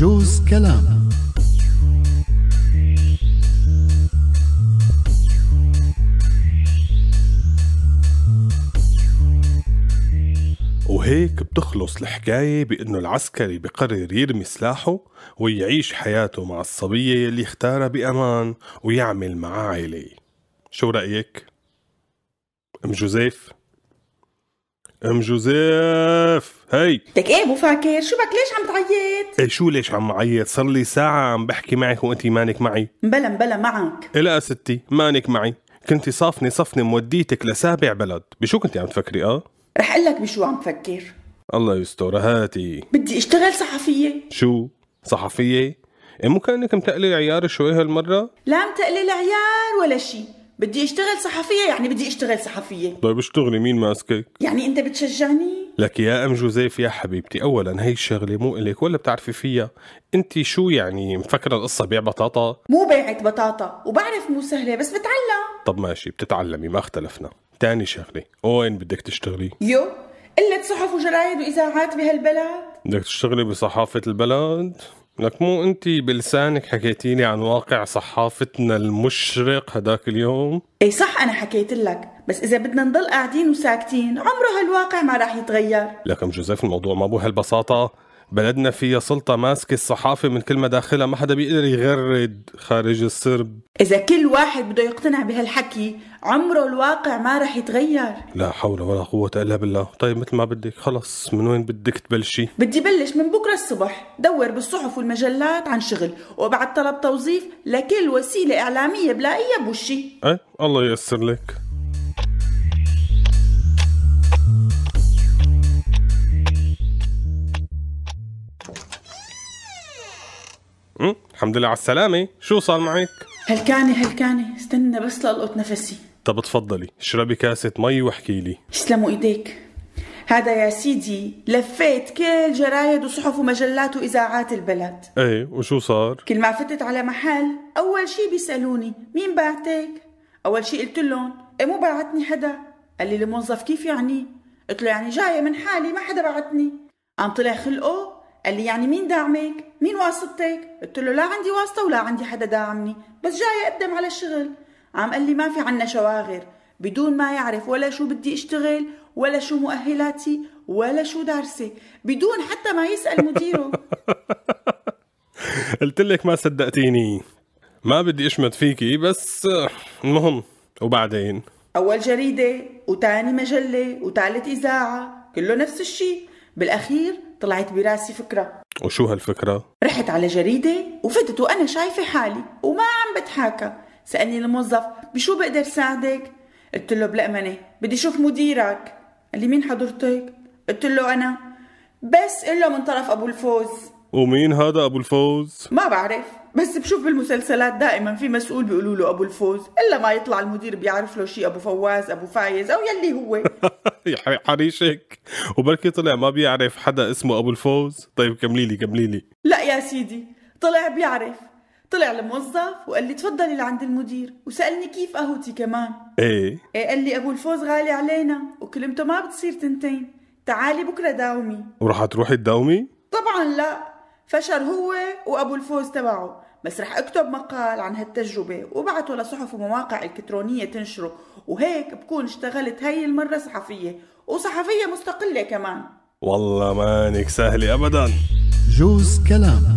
جوز كلام وهيك بتخلص الحكاية بأنه العسكري بقرر يرمي سلاحه ويعيش حياته مع الصبية اللي اختارها بأمان ويعمل معاه عائلة شو رأيك؟ أم جوزيف؟ أم جوزيف هي لك ايه ابو فاكر شو بك ليش عم تعيط؟ ايه شو ليش عم عيط؟ صار لي ساعة عم بحكي معك وانت مانك معي بلا بلا معك إيه لا ستي مانك معي كنتي صافني صفني موديتك لسابع بلد بشو كنتي عم تفكري اه؟ رح اقول لك بشو عم تفكر الله يستر هاتي بدي اشتغل صحفية شو؟ صحفية؟ إيه مو كأنك متقلي العيار شوي هالمرة؟ لا متقلي العيار ولا شيء بدي اشتغل صحفية يعني بدي اشتغل صحفية طيب اشتغلي مين ماسكك؟ يعني انت بتشجعني؟ لك يا ام جوزيف يا حبيبتي اولا هي الشغله مو الك ولا بتعرفي فيها انت شو يعني مفكره القصه بيع بطاطا مو بيعت بطاطا وبعرف مو سهله بس بتعلم طب ماشي بتتعلمي ما اختلفنا تاني شغله وين بدك تشتغلي يو قلة صحف وجرايد واذاعات بهالبلد بدك تشتغلي بصحافه البلد لك مو انت بلسانك حكيتي لي عن واقع صحافتنا المشرق هداك اليوم اي صح انا حكيت لك بس اذا بدنا نضل قاعدين وساكتين عمره هالواقع ما راح يتغير لكن جوزيف الموضوع ما بو هالبساطه بلدنا فيها سلطه ماسكه الصحافه من كل مداخلها ما حدا بيقدر يغرد خارج السرب اذا كل واحد بده يقتنع بهالحكي عمره الواقع ما رح يتغير لا حول ولا قوه الا بالله طيب مثل ما بدك خلص من وين بدك تبلشي بدي بلش من بكره الصبح دور بالصحف والمجلات عن شغل وابعت طلب توظيف لكل وسيله اعلاميه بلاقيها بوشي ايه الله ييسر لك امم الحمد لله على السلامة شو صار معك؟ هلكانة هلكانة استنى بس لألقط نفسي طب تفضلي اشربي كاسة مي واحكي لي يسلموا ايديك هذا يا سيدي لفيت كل جرايد وصحف ومجلات واذاعات البلد ايه وشو صار؟ كل ما فتت على محل اول شي بيسالوني مين بعتك؟ اول شي قلت لهم ايه مو بعتني حدا قال لي الموظف كيف يعني؟ قلت له يعني جايه من حالي ما حدا بعتني قام طلع خلقه قال لي يعني مين داعمك مين واسطتك قلت له لا عندي واسطه ولا عندي حدا داعمني بس جاي اقدم على الشغل. عم قال لي ما في عنا شواغر بدون ما يعرف ولا شو بدي اشتغل ولا شو مؤهلاتي ولا شو دارسة، بدون حتى ما يسال مديره قلت لك ما صدقتيني ما بدي اشمت فيكي بس المهم وبعدين اول جريده وتاني مجله وتالت اذاعه كله نفس الشيء بالاخير طلعت براسي فكرة وشو هالفكرة؟ رحت على جريدة وفتت وأنا شايفة حالي وما عم بتحاكى سألني الموظف بشو بقدر ساعدك؟ قلت له بلأمنة بدي أشوف مديرك قال لي مين حضرتك؟ قلت له أنا بس قل له من طرف أبو الفوز ومين هذا أبو الفوز؟ ما بعرف بس بشوف بالمسلسلات دائما في مسؤول بيقولوا له ابو الفوز الا ما يطلع المدير بيعرف له شيء ابو فواز ابو فايز او يلي هو يا حريشك وبركي طلع ما بيعرف حدا اسمه ابو الفوز طيب كملي لي كملي لي لا يا سيدي طلع بيعرف طلع الموظف وقال لي تفضلي لعند المدير وسالني كيف قهوتي كمان ايه, إيه قال لي ابو الفوز غالي علينا وكلمته ما بتصير تنتين تعالي بكره داومي ورح تروحي تداومي طبعا لا فشر هو وابو الفوز تبعه بس رح اكتب مقال عن هالتجربة وبعته لصحف ومواقع الكترونية تنشره وهيك بكون اشتغلت هاي المرة صحفية وصحفية مستقلة كمان والله مانك سهلة أبدا جوز كلام